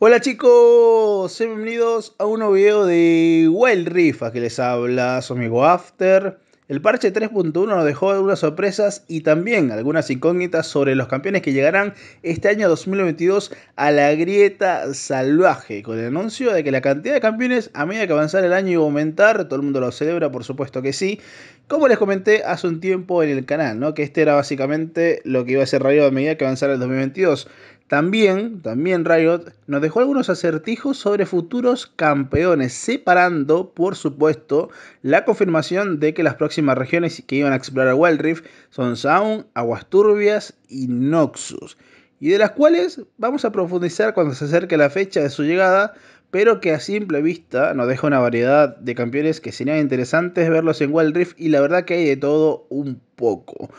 Hola chicos, bienvenidos a un nuevo video de Wild Rift, que les habla su amigo After. El parche 3.1 nos dejó algunas sorpresas y también algunas incógnitas sobre los campeones que llegarán este año 2022 a la grieta salvaje, con el anuncio de que la cantidad de campeones a medida que avanzar el año iba a aumentar, todo el mundo lo celebra, por supuesto que sí, como les comenté hace un tiempo en el canal, ¿no? que este era básicamente lo que iba a ser radio a medida que avanzara el 2022. También, también Riot nos dejó algunos acertijos sobre futuros campeones, separando, por supuesto, la confirmación de que las próximas regiones que iban a explorar Wild Rift son Sound, Aguas Turbias y Noxus, y de las cuales vamos a profundizar cuando se acerque la fecha de su llegada, pero que a simple vista nos deja una variedad de campeones que serían interesantes verlos en Wild Rift y la verdad que hay de todo un poco.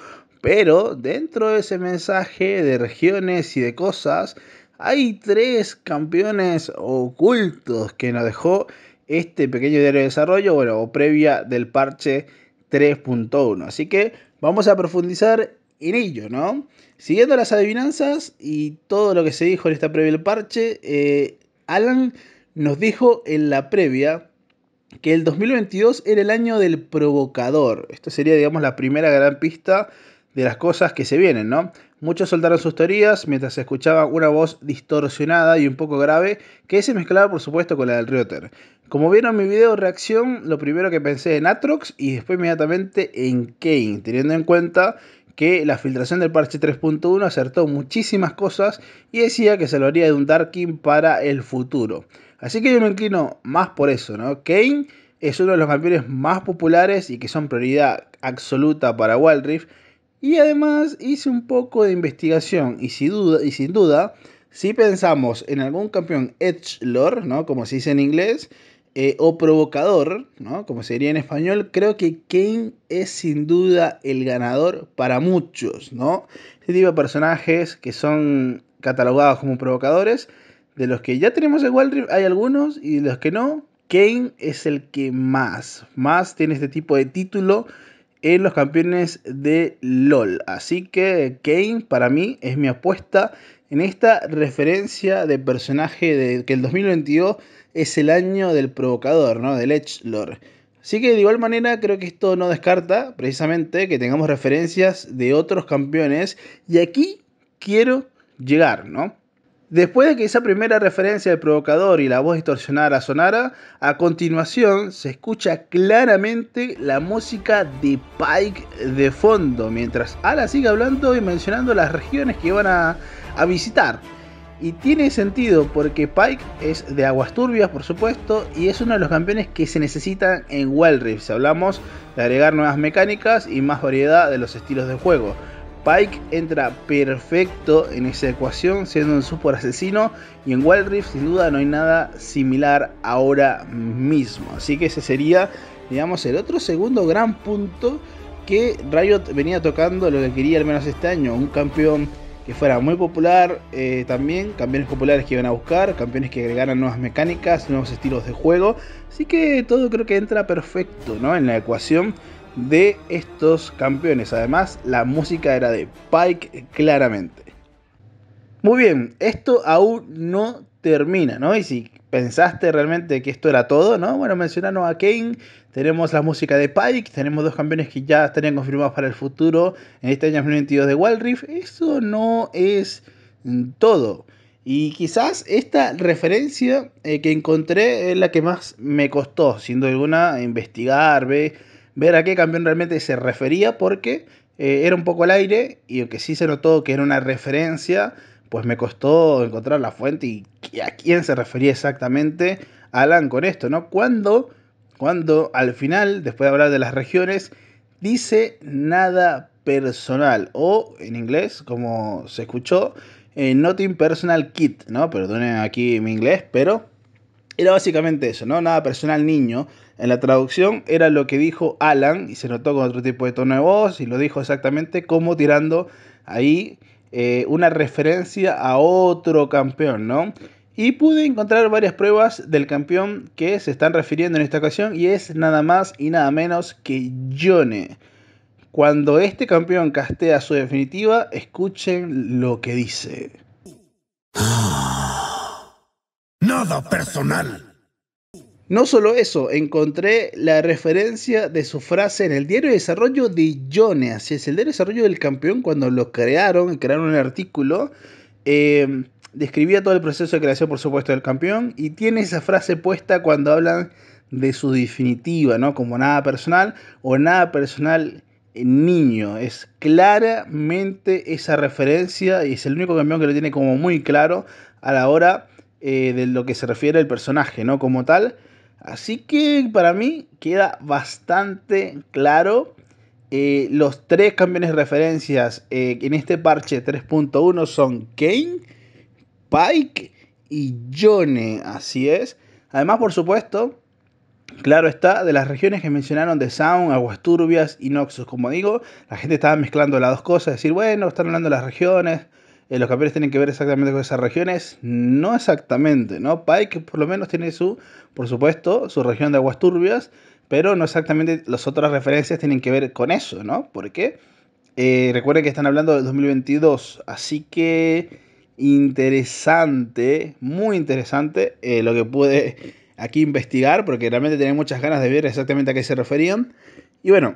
Pero dentro de ese mensaje de regiones y de cosas, hay tres campeones ocultos que nos dejó este pequeño diario de desarrollo, bueno, o previa del parche 3.1. Así que vamos a profundizar en ello, ¿no? Siguiendo las adivinanzas y todo lo que se dijo en esta previa del parche, eh, Alan nos dijo en la previa que el 2022 era el año del provocador. Esto sería, digamos, la primera gran pista de las cosas que se vienen, ¿no? Muchos soltaron sus teorías mientras se escuchaba una voz distorsionada y un poco grave que se mezclaba por supuesto con la del Rioter. Como vieron mi video reacción, lo primero que pensé en Atrox y después inmediatamente en Kane, teniendo en cuenta que la filtración del parche 3.1 acertó muchísimas cosas y decía que se lo haría de un Darkin para el futuro. Así que yo me inclino más por eso, ¿no? Kane es uno de los campeones más populares y que son prioridad absoluta para Wild y además hice un poco de investigación y sin duda, y sin duda si pensamos en algún campeón edge lord, ¿no? como se dice en inglés, eh, o provocador, ¿no? como se diría en español, creo que Kane es sin duda el ganador para muchos. ¿no? Este tipo de personajes que son catalogados como provocadores, de los que ya tenemos el Wild Rift hay algunos y de los que no, Kane es el que más, más tiene este tipo de título en los campeones de LOL. Así que Kane para mí es mi apuesta en esta referencia de personaje de que el 2022 es el año del provocador, ¿no? Del Edge Lord. Así que de igual manera creo que esto no descarta precisamente que tengamos referencias de otros campeones y aquí quiero llegar, ¿no? Después de que esa primera referencia del provocador y la voz distorsionada sonara, a continuación se escucha claramente la música de Pike de fondo, mientras Ala sigue hablando y mencionando las regiones que van a, visitar. Y tiene sentido porque Pike es de aguas turbias, por supuesto, y es uno de los campeones que se necesitan en Wild Rift. Hablamos de agregar nuevas mecánicas y más variedad de los estilos de juego, Bike entra perfecto en esa ecuación, siendo un super asesino. Y en Wild Rift, sin duda, no hay nada similar ahora mismo. Así que ese sería, digamos, el otro segundo gran punto que Riot venía tocando, lo que quería al menos este año. Un campeón que fuera muy popular eh, también, campeones populares que iban a buscar, campeones que agregaran nuevas mecánicas, nuevos estilos de juego. Así que todo creo que entra perfecto ¿no? en la ecuación de estos campeones. Además, la música era de Pike claramente. Muy bien, esto aún no termina, ¿no? Y si pensaste realmente que esto era todo, ¿no? Bueno, mencionando a Kane, tenemos la música de Pike, tenemos dos campeones que ya estarían confirmados para el futuro en este año 2022 de Wild Rift. Eso no es mm, todo. Y quizás esta referencia eh, que encontré es la que más me costó, siendo alguna investigar, ver ver a qué campeón realmente se refería porque eh, era un poco al aire y aunque sí se notó que era una referencia, pues me costó encontrar la fuente y a quién se refería exactamente Alan con esto, ¿no? Cuando, cuando al final, después de hablar de las regiones, dice nada personal o en inglés, como se escuchó, eh, Nothing Personal Kit, ¿no? Perdonen aquí mi inglés, pero era básicamente eso, ¿no? Nada personal niño. En la traducción era lo que dijo Alan y se notó con otro tipo de tono de voz y lo dijo exactamente como tirando ahí eh, una referencia a otro campeón, ¿no? Y pude encontrar varias pruebas del campeón que se están refiriendo en esta ocasión y es nada más y nada menos que Yone. Cuando este campeón castea su definitiva, escuchen lo que dice. Ah, nada personal. No solo eso, encontré la referencia de su frase en el diario de desarrollo de Jones, así es, el diario de desarrollo del campeón cuando lo crearon, crearon un artículo, em, describía todo el proceso de creación, por supuesto, del campeón y tiene esa frase puesta cuando hablan de su definitiva, ¿no? Como nada personal o nada personal eh, niño. Es claramente esa referencia y es el único campeón que lo tiene como muy claro a la hora eh, de lo que se refiere al personaje, ¿no? Como tal. Así que para mí queda bastante claro eh, los tres campeones de referencias eh, en este parche 3.1 son Kane, Pike y Johnny Así es. Además, por supuesto, claro está, de las regiones que mencionaron de Sound, Aguas Turbias y Noxus. Como digo, la gente estaba mezclando las dos cosas. Decir, bueno, están hablando de las regiones. Eh, los campeones tienen que ver exactamente con esas regiones. No exactamente, ¿no? Pike por lo menos tiene su, por supuesto, su región de aguas turbias, pero no exactamente las otras referencias tienen que ver con eso, ¿no? Porque eh, recuerden que están hablando del 2022, así que interesante, muy interesante eh, lo que pude aquí investigar, porque realmente tenía muchas ganas de ver exactamente a qué se referían. Y bueno,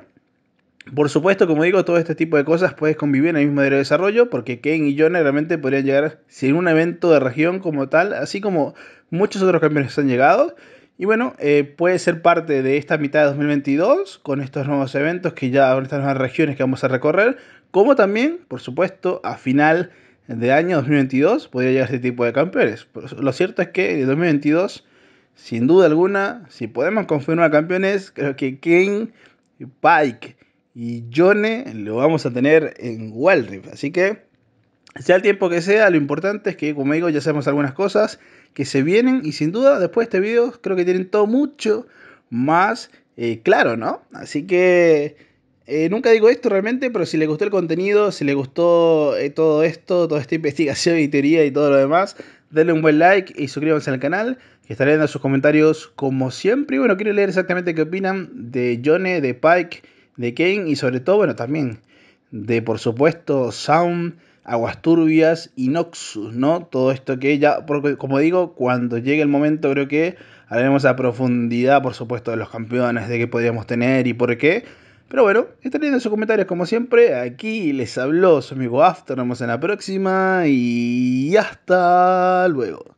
por supuesto, como digo, todo este tipo de cosas puedes convivir en el mismo área de desarrollo, porque Ken y Jonah realmente podrían llegar sin un evento de región como tal, así como muchos otros campeones han llegado. Y bueno, eh, puede ser parte de esta mitad de 2022 con estos nuevos eventos que ya, con estas nuevas regiones que vamos a recorrer, como también, por supuesto, a final de año 2022 podría llegar este tipo de campeones. Lo cierto es que en 2022, sin duda alguna, si podemos confirmar campeones, creo que y Pike y Yone lo vamos a tener en Rift Así que, sea el tiempo que sea, lo importante es que, como digo, ya sabemos algunas cosas que se vienen y sin duda después de este video creo que tienen todo mucho más eh, claro, ¿no? Así que... Eh, nunca digo esto realmente, pero si les gustó el contenido, si les gustó eh, todo esto, toda esta investigación y teoría y todo lo demás, denle un buen like y suscríbanse al canal, que estaré leyendo sus comentarios como siempre. Y bueno, quiero leer exactamente qué opinan de Johnny, de Pike de Kane y sobre todo, bueno, también de por supuesto Sound, Aguas Turbias y Noxus, ¿no? Todo esto que ya, porque, como digo, cuando llegue el momento creo que haremos a profundidad, por supuesto, de los campeones, de qué podríamos tener y por qué. Pero bueno, estén leyendo sus comentarios como siempre. Aquí les habló su amigo After. Nos vemos en la próxima y hasta luego.